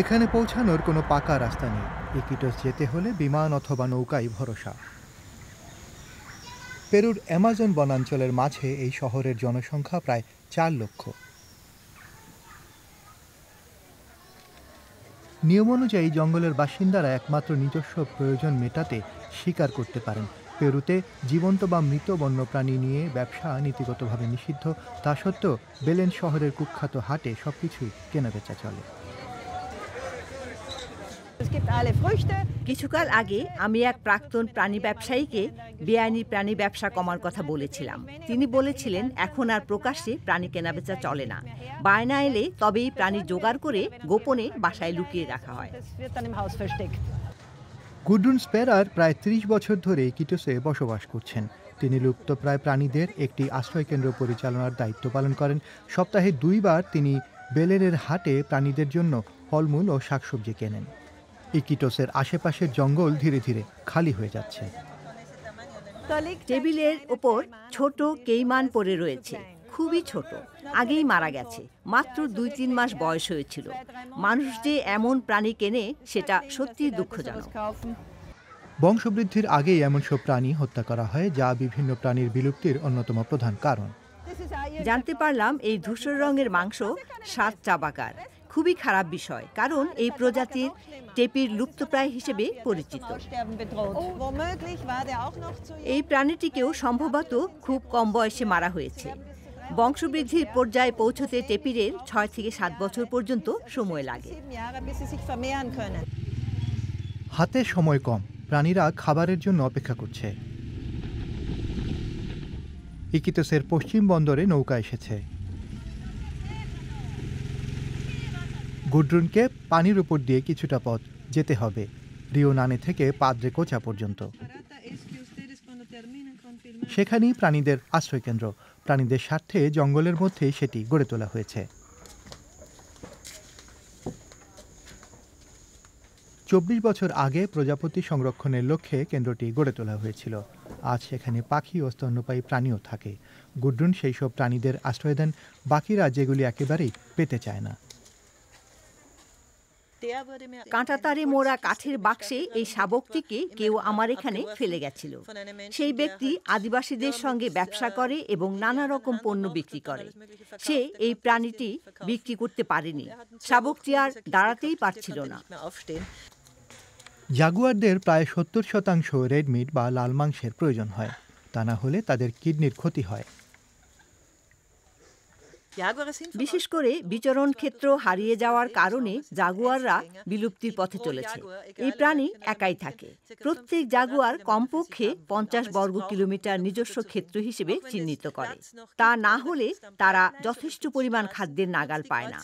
এখানে পৌঁছানোর কোনো পাকা রাস্তা নেই ইকিটস যেতে হলে বিমান অথবা নৌকাই ভরসা পেরুর অ্যামাজন বনাঞ্চলের মাঝে এই শহরের জনসংখ্যা প্রায় চার লক্ষ নিয়ম অনুযায়ী জঙ্গলের বাসিন্দারা একমাত্র নিজস্ব প্রয়োজন মেটাতে স্বীকার করতে পারেন পেরুতে জীবন্ত বা মৃত বন্যপ্রাণী নিয়ে ব্যবসা নীতিগতভাবে নিষিদ্ধ তা সত্ত্বেও বেলেন শহরের কুখ্যাত হাটে সবকিছুই কেনাবেচা চলে কিছুকাল আগে আমি এক প্রাক্তন প্রাণী ব্যবসায়ীকে বেআইনি প্রাণী ব্যবসা কমার কথা বলেছিলাম তিনি বলেছিলেন এখন আর প্রকাশ্যে প্রাণী কেনাবেচা চলে না বায়না এলে তবেই প্রাণী জোগাড় করে গোপনে বাসায় লুকিয়ে রাখা হয় গুডুন স্পেরার প্রায় ত্রিশ বছর ধরে কিটোসে বসবাস করছেন তিনি লুপ্তপ্রায় প্রাণীদের একটি আশ্রয়কেন্দ্র পরিচালনার দায়িত্ব পালন করেন সপ্তাহে দুইবার তিনি বেলেরের হাটে প্রাণীদের জন্য ফলমূল ও শাকসবজি কেনেন ইকিটোসের আশেপাশের জঙ্গল ধীরে ধীরে খালি হয়ে যাচ্ছে টেবিলের ওপর ছোট কেইমান পড়ে রয়েছে খুবই ছোট আগেই মারা গেছে মাত্র দুই তিন মাস বয়স হয়েছিল মানুষ যে এমন প্রাণী কেনে সেটা সত্যি দুঃখজনক বংশবৃদ্ধির আগেই এমন সব প্রাণী হত্যা করা হয় যা বিভিন্ন প্রাণীর বিলুপ্তির অন্যতম প্রধান কারণ জানতে পারলাম এই ধূসর রঙের মাংস সাত চাবাকার খুবই খারাপ বিষয় কারণ এই প্রজাতির টেপির লুপ্তপ্রায় হিসেবে পরিচিত এই প্রাণীটিকেও সম্ভবত খুব কম বয়সে মারা হয়েছে বংশবৃদ্ধির পর্যায়ে পৌঁছতে টেপিরের ছয় থেকে সাত বছর পর্যন্ত সময় লাগে হাতে সময় কম প্রাণীরা খাবারের জন্য অপেক্ষা করছে ইকিতসের পশ্চিম বন্দরে নৌকা এসেছে গুডরুনকে পানির উপর দিয়ে কিছুটা পথ যেতে হবে রিও নানে থেকে পাদ্রে কোচা পর্যন্ত সেখানেই প্রাণীদের আশ্রয়কেন্দ্র প্রাণীদের স্বার্থে জঙ্গলের মধ্যে সেটি গড়ে তোলা হয়েছে চব্বিশ বছর আগে প্রজাপতি সংরক্ষণের লক্ষ্যে কেন্দ্রটি গড়ে তোলা হয়েছিল আজ সেখানে পাখি ও স্তন্যপায়ী প্রাণীও থাকে গুডরুন সেই সব প্রাণীদের আশ্রয় দেন বাকিরা যেগুলি একেবারেই পেতে চায় না কাঁটাতারে মোড়া কাঠের বাক্সে এই শাবকটিকে কেউ আমার এখানে ফেলে গেছিল সেই ব্যক্তি আদিবাসীদের সঙ্গে ব্যবসা করে এবং নানা রকম পণ্য বিক্রি করে সে এই প্রাণীটি বিক্রি করতে পারেনি শাবকটি আর দাঁড়াতেই পারছিল না জাগুয়ারদের প্রায় সত্তর শতাংশ রেডমিট বা লাল মাংসের প্রয়োজন হয় তা না হলে তাদের কিডনির ক্ষতি হয় বিশেষ করে বিচরণ ক্ষেত্র হারিয়ে যাওয়ার কারণে জাগুয়াররা বিলুপ্তির পথে চলেছে এই প্রাণী একাই থাকে প্রত্যেক জাগুয়ার কমপক্ষে পঞ্চাশ বর্গ কিলোমিটার নিজস্ব ক্ষেত্র হিসেবে চিহ্নিত করে তা না হলে তারা যথেষ্ট পরিমাণ খাদ্যের নাগাল পায় না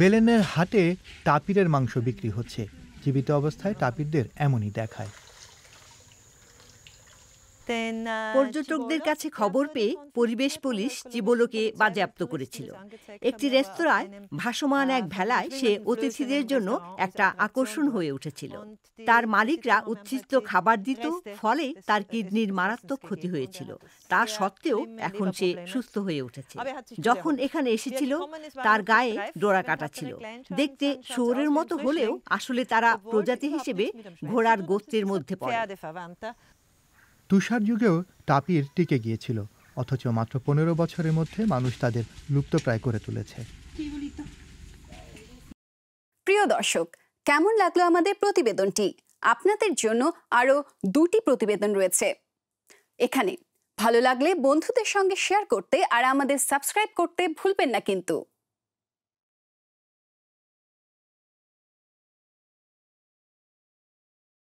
বেলেনের হাটে টাপিরের মাংস বিক্রি হচ্ছে জীবিত অবস্থায় টাপিরদের এমনই দেখায় পর্যটকদের কাছে খবর পেয়ে পরিবেশ পুলিশ জীবলোকে বাজেয়াপ্ত করেছিল একটি রেস্তোরাঁয় ভাসমান এক ভেলায় সে অতিথিদের জন্য একটা আকর্ষণ হয়ে উঠেছিল তার মালিকরা উচ্ছিষ্ট খাবার দিত ফলে তার কিডনির মারাত্মক ক্ষতি হয়েছিল তা সত্ত্বেও এখন সে সুস্থ হয়ে উঠেছে যখন এখানে এসেছিল তার গায়ে ডোরা কাটা ছিল দেখতে শুয়োরের মতো হলেও আসলে তারা প্রজাতি হিসেবে ঘোড়ার গোত্রের মধ্যে পড়ে তুষার যুগেও তাপির টিকে গিয়েছিল অথচ মাত্র পনেরো বছরের মধ্যে মানুষ তাদের লুপ্তপ্রায় করে তুলেছে প্রিয় দর্শক কেমন লাগলো আমাদের প্রতিবেদনটি আপনাদের জন্য আরও দুটি প্রতিবেদন রয়েছে এখানে ভালো লাগলে বন্ধুদের সঙ্গে শেয়ার করতে আর আমাদের সাবস্ক্রাইব করতে ভুলবেন না কিন্তু